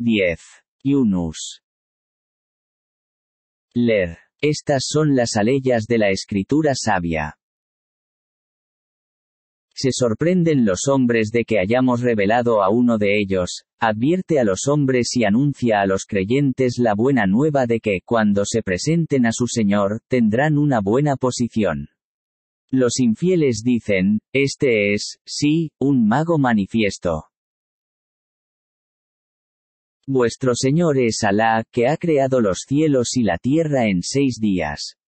10. Yunus. Ler. Estas son las aleyas de la escritura sabia. Se sorprenden los hombres de que hayamos revelado a uno de ellos, advierte a los hombres y anuncia a los creyentes la buena nueva de que, cuando se presenten a su Señor, tendrán una buena posición. Los infieles dicen, este es, sí, un mago manifiesto. Vuestro Señor es Alá, que ha creado los cielos y la tierra en seis días.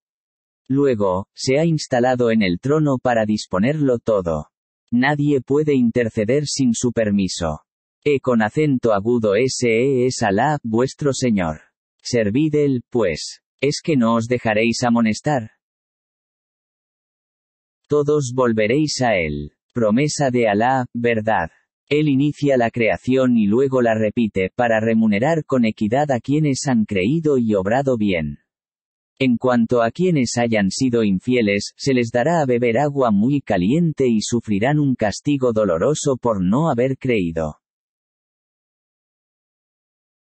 Luego, se ha instalado en el trono para disponerlo todo. Nadie puede interceder sin su permiso. E con acento agudo ese es Alá, vuestro Señor. Servid él, pues. Es que no os dejaréis amonestar. Todos volveréis a él. Promesa de Alá, verdad. Él inicia la creación y luego la repite, para remunerar con equidad a quienes han creído y obrado bien. En cuanto a quienes hayan sido infieles, se les dará a beber agua muy caliente y sufrirán un castigo doloroso por no haber creído.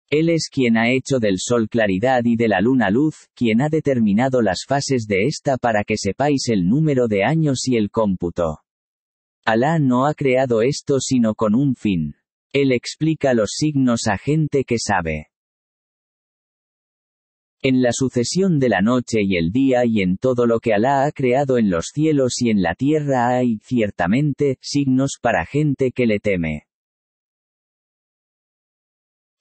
Él es quien ha hecho del sol claridad y de la luna luz, quien ha determinado las fases de esta para que sepáis el número de años y el cómputo. Alá no ha creado esto sino con un fin. Él explica los signos a gente que sabe. En la sucesión de la noche y el día y en todo lo que Alá ha creado en los cielos y en la tierra hay, ciertamente, signos para gente que le teme.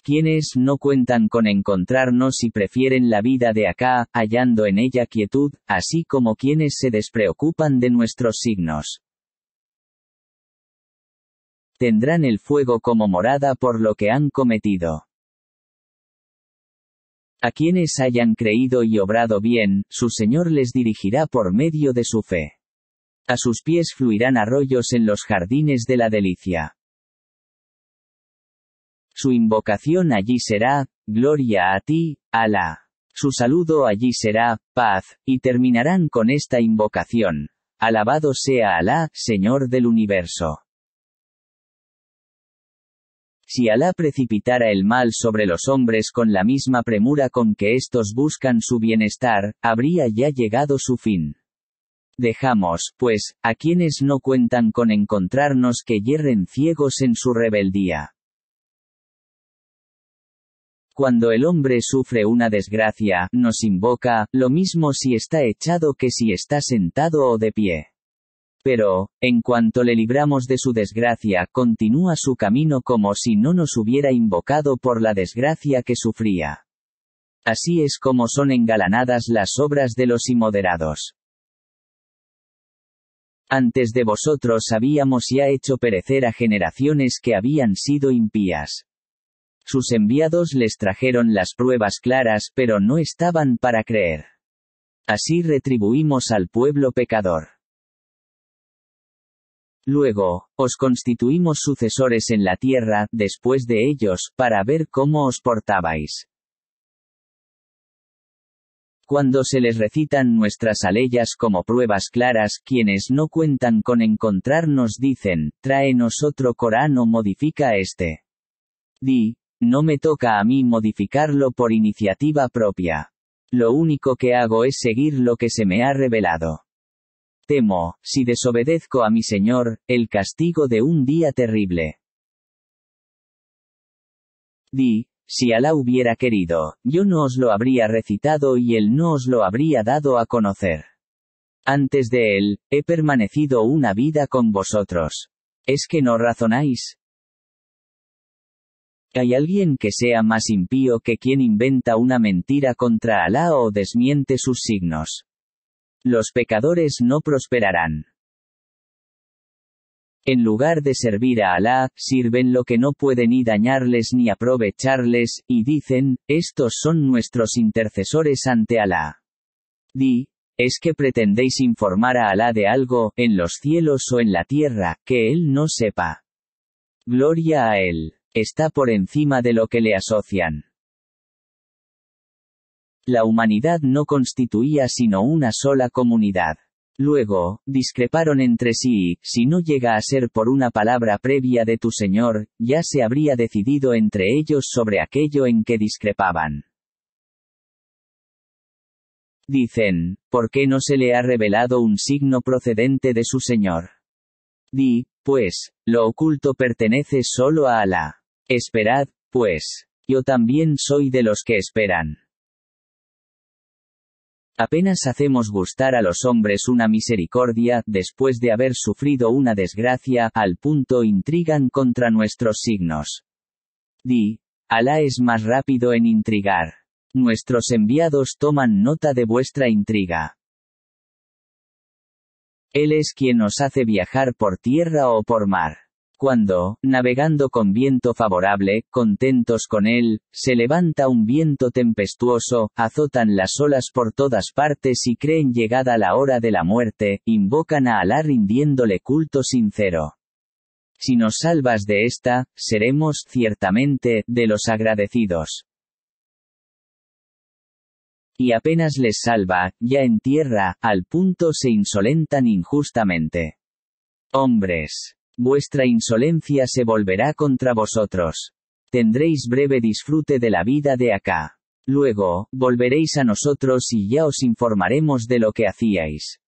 Quienes no cuentan con encontrarnos y prefieren la vida de acá, hallando en ella quietud, así como quienes se despreocupan de nuestros signos tendrán el fuego como morada por lo que han cometido. A quienes hayan creído y obrado bien, su Señor les dirigirá por medio de su fe. A sus pies fluirán arroyos en los jardines de la delicia. Su invocación allí será, Gloria a ti, Alá. Su saludo allí será, paz, y terminarán con esta invocación. Alabado sea Alá, Señor del universo. Si Alá precipitara el mal sobre los hombres con la misma premura con que estos buscan su bienestar, habría ya llegado su fin. Dejamos, pues, a quienes no cuentan con encontrarnos que yerren ciegos en su rebeldía. Cuando el hombre sufre una desgracia, nos invoca, lo mismo si está echado que si está sentado o de pie. Pero, en cuanto le libramos de su desgracia, continúa su camino como si no nos hubiera invocado por la desgracia que sufría. Así es como son engalanadas las obras de los inmoderados. Antes de vosotros habíamos ya hecho perecer a generaciones que habían sido impías. Sus enviados les trajeron las pruebas claras, pero no estaban para creer. Así retribuimos al pueblo pecador. Luego, os constituimos sucesores en la tierra, después de ellos, para ver cómo os portabais. Cuando se les recitan nuestras aleyas como pruebas claras, quienes no cuentan con encontrarnos dicen, tráenos otro Corán o modifica este. Di, no me toca a mí modificarlo por iniciativa propia. Lo único que hago es seguir lo que se me ha revelado. Temo, si desobedezco a mi Señor, el castigo de un día terrible. Di, si Alá hubiera querido, yo no os lo habría recitado y él no os lo habría dado a conocer. Antes de él, he permanecido una vida con vosotros. ¿Es que no razonáis? ¿Hay alguien que sea más impío que quien inventa una mentira contra Alá o desmiente sus signos? Los pecadores no prosperarán. En lugar de servir a Alá, sirven lo que no puede ni dañarles ni aprovecharles, y dicen, estos son nuestros intercesores ante Alá. Di, ¿es que pretendéis informar a Alá de algo, en los cielos o en la tierra, que Él no sepa? Gloria a Él, está por encima de lo que le asocian. La humanidad no constituía sino una sola comunidad. Luego, discreparon entre sí y, si no llega a ser por una palabra previa de tu Señor, ya se habría decidido entre ellos sobre aquello en que discrepaban. Dicen, ¿por qué no se le ha revelado un signo procedente de su Señor? Di, pues, lo oculto pertenece solo a Alá. Esperad, pues, yo también soy de los que esperan. Apenas hacemos gustar a los hombres una misericordia, después de haber sufrido una desgracia, al punto intrigan contra nuestros signos. Di, Alá es más rápido en intrigar. Nuestros enviados toman nota de vuestra intriga. Él es quien nos hace viajar por tierra o por mar cuando, navegando con viento favorable, contentos con él, se levanta un viento tempestuoso, azotan las olas por todas partes y creen llegada la hora de la muerte, invocan a Alá rindiéndole culto sincero. Si nos salvas de esta, seremos, ciertamente, de los agradecidos y apenas les salva, ya en tierra, al punto se insolentan injustamente. Hombres. Vuestra insolencia se volverá contra vosotros. Tendréis breve disfrute de la vida de acá. Luego, volveréis a nosotros y ya os informaremos de lo que hacíais.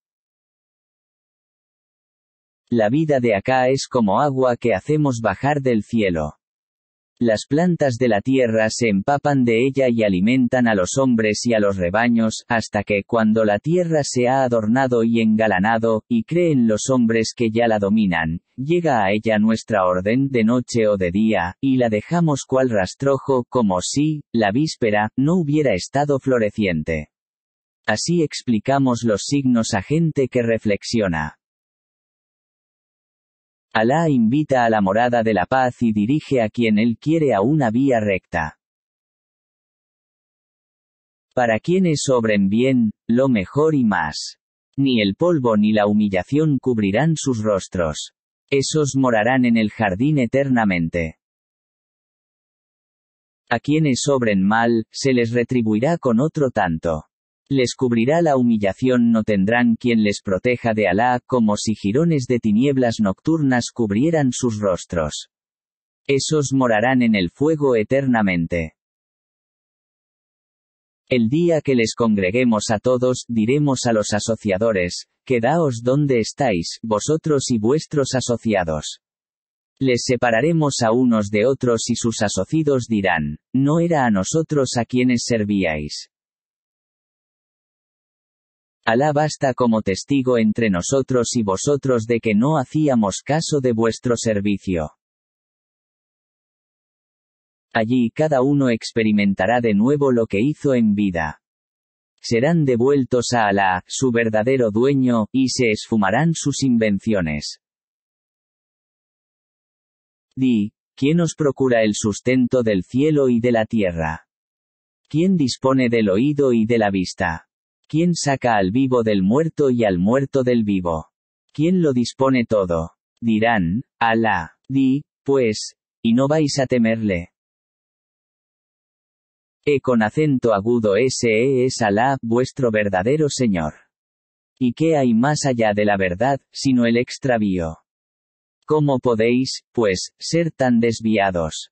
La vida de acá es como agua que hacemos bajar del cielo. Las plantas de la tierra se empapan de ella y alimentan a los hombres y a los rebaños, hasta que cuando la tierra se ha adornado y engalanado, y creen los hombres que ya la dominan, llega a ella nuestra orden de noche o de día, y la dejamos cual rastrojo, como si, la víspera, no hubiera estado floreciente. Así explicamos los signos a gente que reflexiona. Alá invita a la morada de la paz y dirige a quien Él quiere a una vía recta. Para quienes sobren bien, lo mejor y más. Ni el polvo ni la humillación cubrirán sus rostros. Esos morarán en el jardín eternamente. A quienes sobren mal, se les retribuirá con otro tanto. Les cubrirá la humillación, no tendrán quien les proteja de Alá, como si jirones de tinieblas nocturnas cubrieran sus rostros. Esos morarán en el fuego eternamente. El día que les congreguemos a todos, diremos a los asociadores, quedaos donde estáis, vosotros y vuestros asociados. Les separaremos a unos de otros y sus asociados dirán, no era a nosotros a quienes servíais. Alá basta como testigo entre nosotros y vosotros de que no hacíamos caso de vuestro servicio. Allí cada uno experimentará de nuevo lo que hizo en vida. Serán devueltos a Alá, su verdadero dueño, y se esfumarán sus invenciones. Di, ¿quién os procura el sustento del cielo y de la tierra? ¿Quién dispone del oído y de la vista? ¿Quién saca al vivo del muerto y al muerto del vivo? ¿Quién lo dispone todo? Dirán, Alá, di, pues, y no vais a temerle. E con acento agudo ese es Alá, vuestro verdadero Señor. ¿Y qué hay más allá de la verdad, sino el extravío? ¿Cómo podéis, pues, ser tan desviados?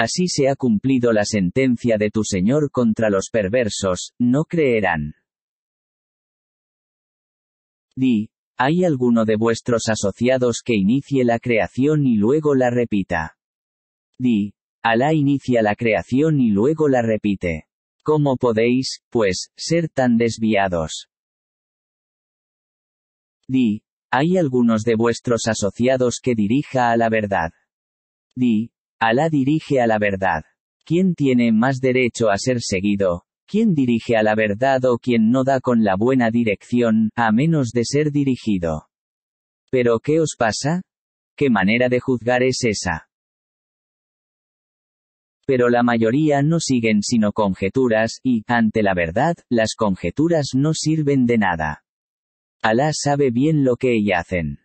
Así se ha cumplido la sentencia de tu Señor contra los perversos, no creerán. Di, ¿hay alguno de vuestros asociados que inicie la creación y luego la repita? Di, Alá inicia la creación y luego la repite. ¿Cómo podéis, pues, ser tan desviados? Di, ¿hay algunos de vuestros asociados que dirija a la verdad? Di, Alá dirige a la verdad. ¿Quién tiene más derecho a ser seguido? ¿Quién dirige a la verdad o quien no da con la buena dirección, a menos de ser dirigido? ¿Pero qué os pasa? ¿Qué manera de juzgar es esa? Pero la mayoría no siguen sino conjeturas, y, ante la verdad, las conjeturas no sirven de nada. Alá sabe bien lo que ella hacen.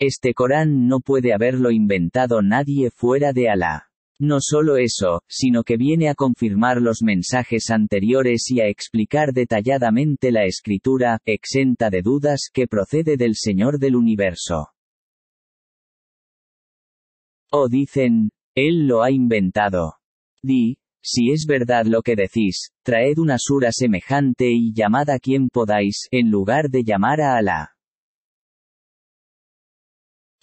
Este Corán no puede haberlo inventado nadie fuera de Alá. No solo eso, sino que viene a confirmar los mensajes anteriores y a explicar detalladamente la escritura, exenta de dudas, que procede del Señor del Universo. O dicen, Él lo ha inventado. Di, si es verdad lo que decís, traed una sura semejante y llamad a quien podáis, en lugar de llamar a Alá.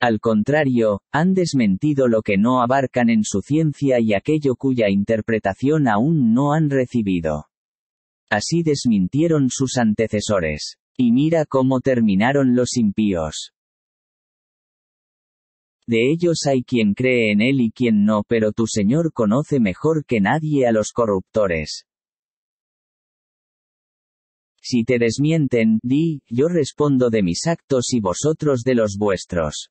Al contrario, han desmentido lo que no abarcan en su ciencia y aquello cuya interpretación aún no han recibido. Así desmintieron sus antecesores. Y mira cómo terminaron los impíos. De ellos hay quien cree en él y quien no, pero tu Señor conoce mejor que nadie a los corruptores. Si te desmienten, di, yo respondo de mis actos y vosotros de los vuestros.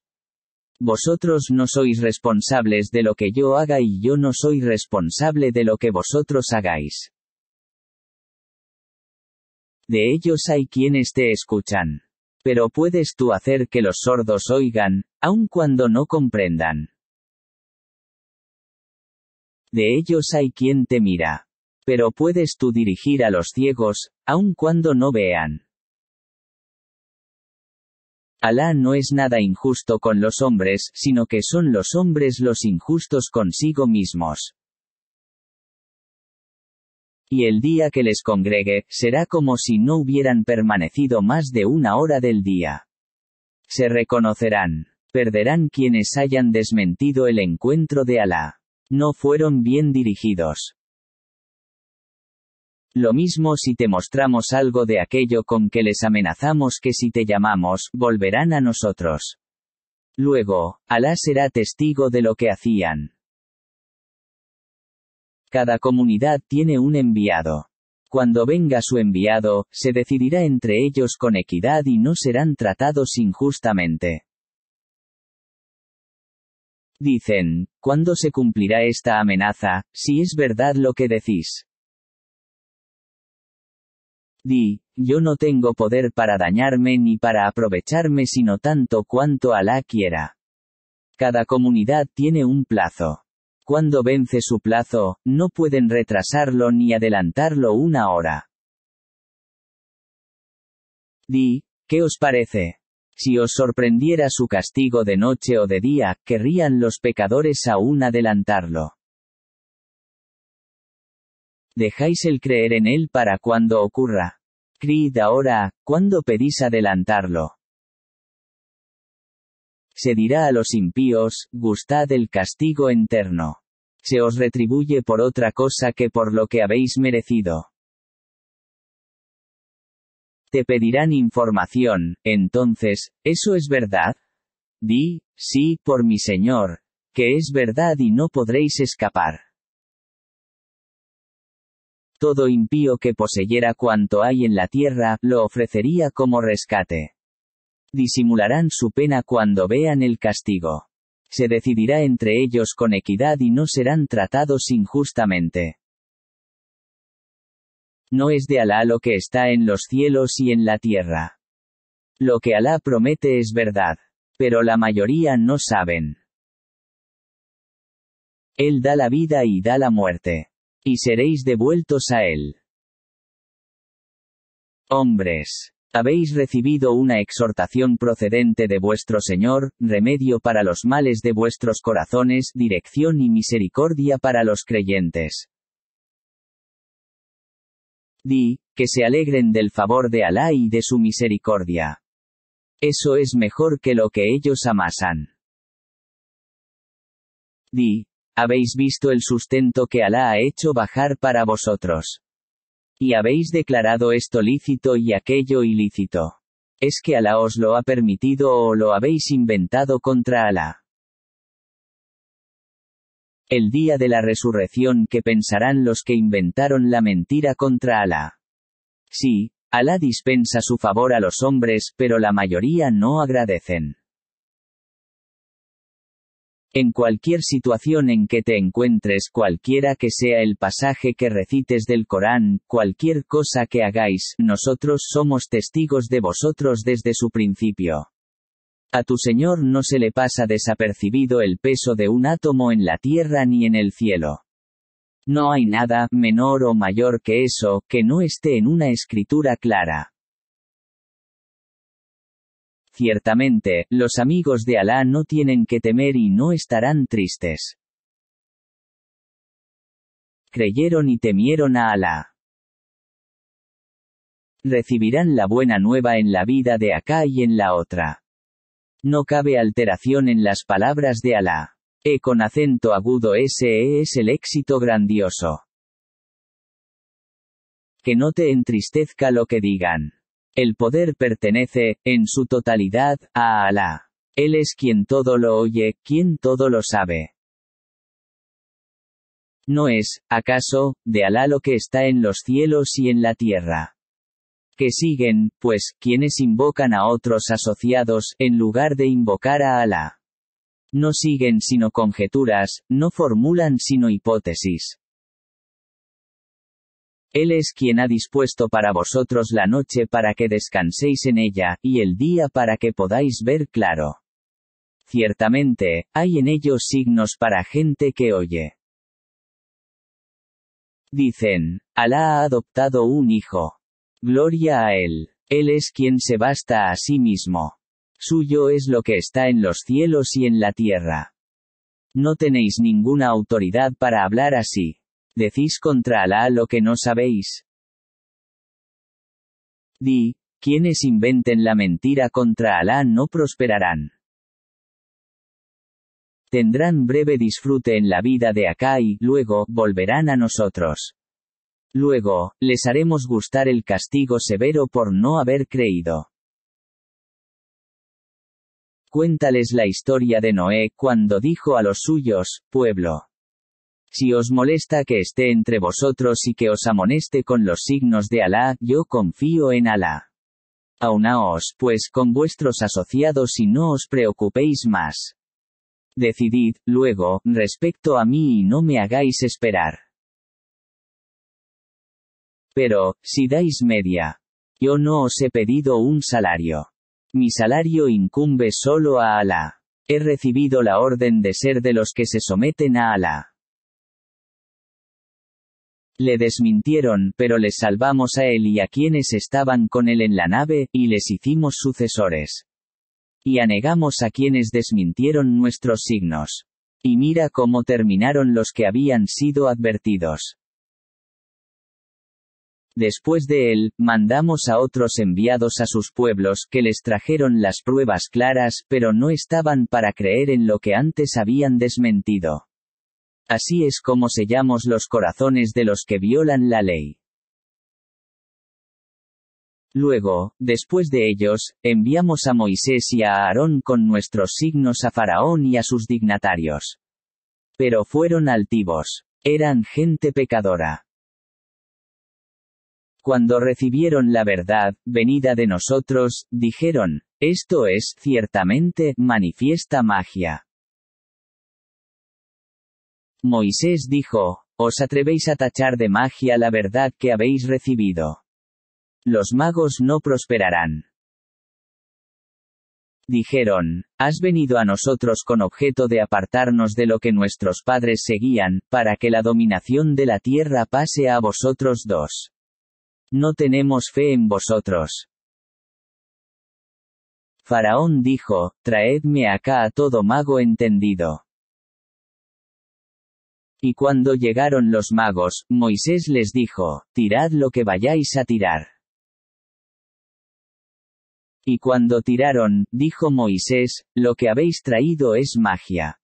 Vosotros no sois responsables de lo que yo haga y yo no soy responsable de lo que vosotros hagáis. De ellos hay quienes te escuchan. Pero puedes tú hacer que los sordos oigan, aun cuando no comprendan. De ellos hay quien te mira. Pero puedes tú dirigir a los ciegos, aun cuando no vean. Alá no es nada injusto con los hombres, sino que son los hombres los injustos consigo mismos. Y el día que les congregue, será como si no hubieran permanecido más de una hora del día. Se reconocerán. Perderán quienes hayan desmentido el encuentro de Alá. No fueron bien dirigidos. Lo mismo si te mostramos algo de aquello con que les amenazamos que si te llamamos, volverán a nosotros. Luego, Alá será testigo de lo que hacían. Cada comunidad tiene un enviado. Cuando venga su enviado, se decidirá entre ellos con equidad y no serán tratados injustamente. Dicen, ¿cuándo se cumplirá esta amenaza, si es verdad lo que decís? Di, yo no tengo poder para dañarme ni para aprovecharme sino tanto cuanto Alá quiera. Cada comunidad tiene un plazo. Cuando vence su plazo, no pueden retrasarlo ni adelantarlo una hora. Di, ¿qué os parece? Si os sorprendiera su castigo de noche o de día, querrían los pecadores aún adelantarlo. Dejáis el creer en Él para cuando ocurra. críd ahora, cuando pedís adelantarlo. Se dirá a los impíos, gustad el castigo eterno. Se os retribuye por otra cosa que por lo que habéis merecido. Te pedirán información, entonces, ¿eso es verdad? Di, sí, por mi Señor, que es verdad y no podréis escapar. Todo impío que poseyera cuanto hay en la tierra, lo ofrecería como rescate. Disimularán su pena cuando vean el castigo. Se decidirá entre ellos con equidad y no serán tratados injustamente. No es de Alá lo que está en los cielos y en la tierra. Lo que Alá promete es verdad. Pero la mayoría no saben. Él da la vida y da la muerte. Y seréis devueltos a él. Hombres. Habéis recibido una exhortación procedente de vuestro Señor, remedio para los males de vuestros corazones, dirección y misericordia para los creyentes. Di, que se alegren del favor de Alá y de su misericordia. Eso es mejor que lo que ellos amasan. Di, habéis visto el sustento que Alá ha hecho bajar para vosotros. Y habéis declarado esto lícito y aquello ilícito. Es que Alá os lo ha permitido o lo habéis inventado contra Alá. El día de la resurrección que pensarán los que inventaron la mentira contra Alá. Sí, Alá dispensa su favor a los hombres, pero la mayoría no agradecen. En cualquier situación en que te encuentres, cualquiera que sea el pasaje que recites del Corán, cualquier cosa que hagáis, nosotros somos testigos de vosotros desde su principio. A tu Señor no se le pasa desapercibido el peso de un átomo en la tierra ni en el cielo. No hay nada, menor o mayor que eso, que no esté en una escritura clara. Ciertamente, los amigos de Alá no tienen que temer y no estarán tristes. Creyeron y temieron a Alá. Recibirán la buena nueva en la vida de acá y en la otra. No cabe alteración en las palabras de Alá. E con acento agudo ese e es el éxito grandioso. Que no te entristezca lo que digan. El poder pertenece, en su totalidad, a Alá. Él es quien todo lo oye, quien todo lo sabe. ¿No es, acaso, de Alá lo que está en los cielos y en la tierra? Que siguen, pues, quienes invocan a otros asociados, en lugar de invocar a Alá. No siguen sino conjeturas, no formulan sino hipótesis. Él es quien ha dispuesto para vosotros la noche para que descanséis en ella, y el día para que podáis ver claro. Ciertamente, hay en ellos signos para gente que oye. Dicen, Alá ha adoptado un hijo. Gloria a él. Él es quien se basta a sí mismo. Suyo es lo que está en los cielos y en la tierra. No tenéis ninguna autoridad para hablar así decís contra Alá lo que no sabéis. Di, quienes inventen la mentira contra Alá no prosperarán. Tendrán breve disfrute en la vida de acá y, luego, volverán a nosotros. Luego, les haremos gustar el castigo severo por no haber creído. Cuéntales la historia de Noé cuando dijo a los suyos, pueblo, si os molesta que esté entre vosotros y que os amoneste con los signos de Alá, yo confío en Alá. Aunaos, pues, con vuestros asociados y no os preocupéis más. Decidid, luego, respecto a mí y no me hagáis esperar. Pero, si dais media, yo no os he pedido un salario. Mi salario incumbe solo a Alá. He recibido la orden de ser de los que se someten a Alá. Le desmintieron, pero les salvamos a él y a quienes estaban con él en la nave, y les hicimos sucesores. Y anegamos a quienes desmintieron nuestros signos. Y mira cómo terminaron los que habían sido advertidos. Después de él, mandamos a otros enviados a sus pueblos que les trajeron las pruebas claras, pero no estaban para creer en lo que antes habían desmentido. Así es como sellamos los corazones de los que violan la ley. Luego, después de ellos, enviamos a Moisés y a Aarón con nuestros signos a Faraón y a sus dignatarios. Pero fueron altivos. Eran gente pecadora. Cuando recibieron la verdad, venida de nosotros, dijeron, esto es, ciertamente, manifiesta magia. Moisés dijo, ¿os atrevéis a tachar de magia la verdad que habéis recibido? Los magos no prosperarán. Dijeron, has venido a nosotros con objeto de apartarnos de lo que nuestros padres seguían, para que la dominación de la tierra pase a vosotros dos. No tenemos fe en vosotros. Faraón dijo, traedme acá a todo mago entendido y cuando llegaron los magos, Moisés les dijo, tirad lo que vayáis a tirar. Y cuando tiraron, dijo Moisés, lo que habéis traído es magia.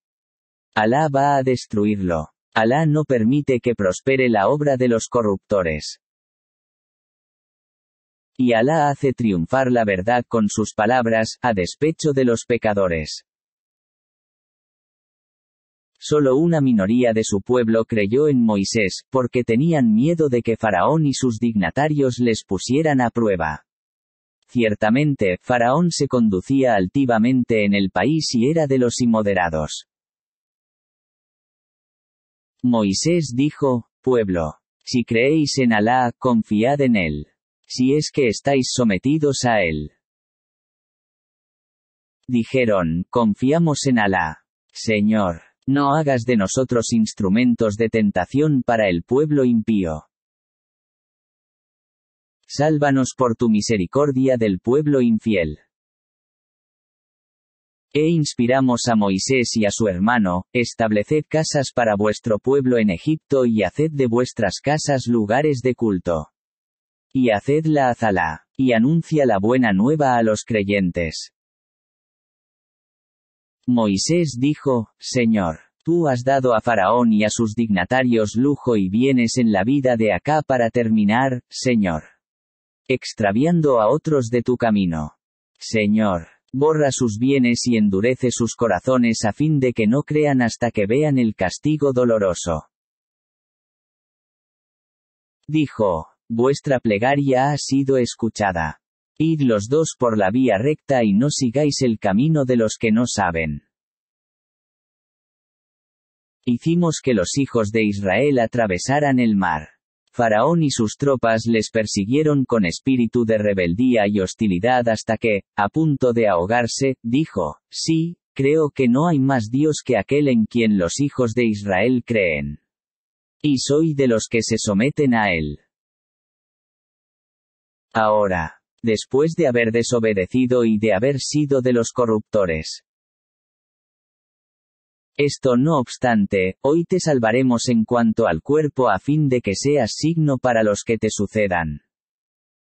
Alá va a destruirlo. Alá no permite que prospere la obra de los corruptores. Y Alá hace triunfar la verdad con sus palabras, a despecho de los pecadores. Solo una minoría de su pueblo creyó en Moisés, porque tenían miedo de que Faraón y sus dignatarios les pusieran a prueba. Ciertamente, Faraón se conducía altivamente en el país y era de los inmoderados. Moisés dijo, Pueblo, si creéis en Alá, confiad en Él. Si es que estáis sometidos a Él. Dijeron, confiamos en Alá. Señor, no hagas de nosotros instrumentos de tentación para el pueblo impío. Sálvanos por tu misericordia del pueblo infiel. E inspiramos a Moisés y a su hermano, estableced casas para vuestro pueblo en Egipto y haced de vuestras casas lugares de culto. Y haced la azalá, y anuncia la buena nueva a los creyentes. Moisés dijo, Señor, tú has dado a Faraón y a sus dignatarios lujo y bienes en la vida de acá para terminar, Señor. Extraviando a otros de tu camino. Señor, borra sus bienes y endurece sus corazones a fin de que no crean hasta que vean el castigo doloroso. Dijo, vuestra plegaria ha sido escuchada. Id los dos por la vía recta y no sigáis el camino de los que no saben. Hicimos que los hijos de Israel atravesaran el mar. Faraón y sus tropas les persiguieron con espíritu de rebeldía y hostilidad hasta que, a punto de ahogarse, dijo, Sí, creo que no hay más Dios que aquel en quien los hijos de Israel creen. Y soy de los que se someten a él. Ahora, después de haber desobedecido y de haber sido de los corruptores. Esto no obstante, hoy te salvaremos en cuanto al cuerpo a fin de que seas signo para los que te sucedan.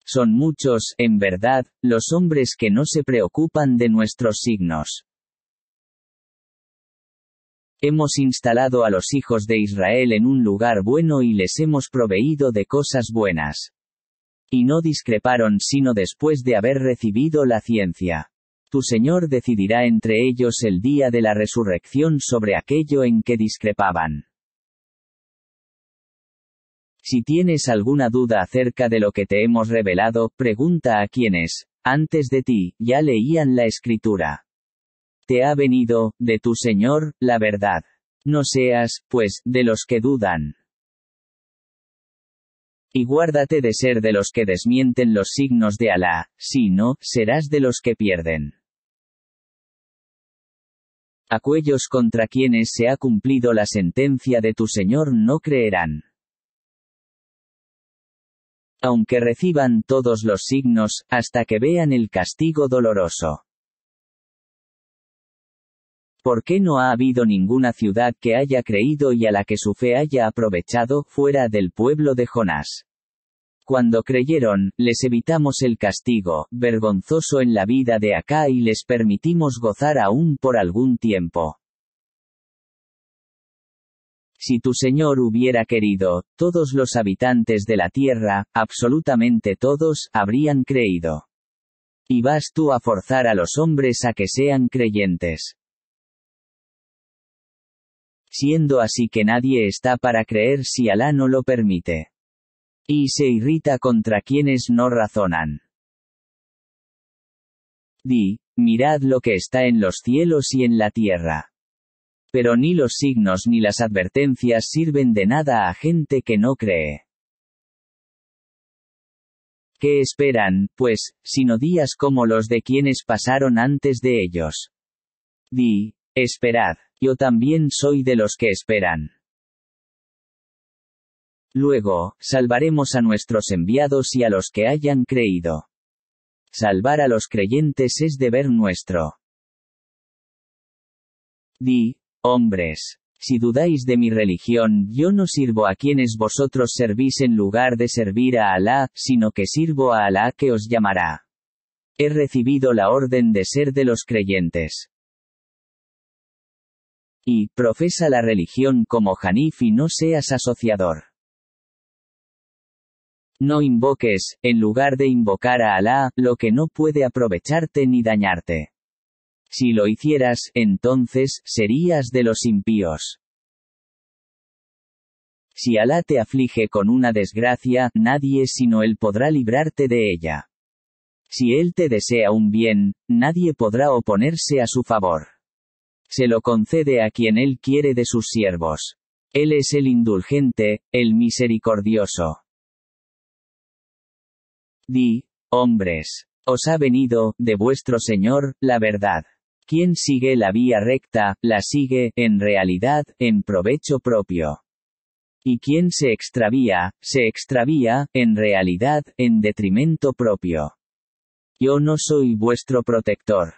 Son muchos, en verdad, los hombres que no se preocupan de nuestros signos. Hemos instalado a los hijos de Israel en un lugar bueno y les hemos proveído de cosas buenas. Y no discreparon sino después de haber recibido la ciencia. Tu Señor decidirá entre ellos el día de la resurrección sobre aquello en que discrepaban. Si tienes alguna duda acerca de lo que te hemos revelado, pregunta a quienes, antes de ti, ya leían la escritura. Te ha venido, de tu Señor, la verdad. No seas, pues, de los que dudan. Y guárdate de ser de los que desmienten los signos de Alá, si no, serás de los que pierden. Aquellos contra quienes se ha cumplido la sentencia de tu Señor no creerán. Aunque reciban todos los signos, hasta que vean el castigo doloroso. ¿Por qué no ha habido ninguna ciudad que haya creído y a la que su fe haya aprovechado, fuera del pueblo de Jonás? Cuando creyeron, les evitamos el castigo, vergonzoso en la vida de acá y les permitimos gozar aún por algún tiempo. Si tu Señor hubiera querido, todos los habitantes de la tierra, absolutamente todos, habrían creído. Y vas tú a forzar a los hombres a que sean creyentes siendo así que nadie está para creer si Alá no lo permite. Y se irrita contra quienes no razonan. Di, mirad lo que está en los cielos y en la tierra. Pero ni los signos ni las advertencias sirven de nada a gente que no cree. ¿Qué esperan, pues, sino días como los de quienes pasaron antes de ellos? Di, esperad. Yo también soy de los que esperan. Luego, salvaremos a nuestros enviados y a los que hayan creído. Salvar a los creyentes es deber nuestro. Di, hombres, si dudáis de mi religión, yo no sirvo a quienes vosotros servís en lugar de servir a Alá, sino que sirvo a Alá que os llamará. He recibido la orden de ser de los creyentes y profesa la religión como Hanif y no seas asociador. No invoques, en lugar de invocar a Alá, lo que no puede aprovecharte ni dañarte. Si lo hicieras, entonces, serías de los impíos. Si Alá te aflige con una desgracia, nadie sino Él podrá librarte de ella. Si Él te desea un bien, nadie podrá oponerse a su favor. Se lo concede a quien Él quiere de sus siervos. Él es el indulgente, el misericordioso. Di, hombres, os ha venido, de vuestro Señor, la verdad. Quien sigue la vía recta, la sigue, en realidad, en provecho propio. Y quien se extravía, se extravía, en realidad, en detrimento propio. Yo no soy vuestro protector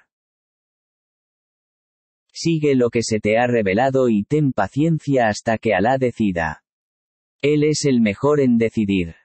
sigue lo que se te ha revelado y ten paciencia hasta que Alá decida. Él es el mejor en decidir.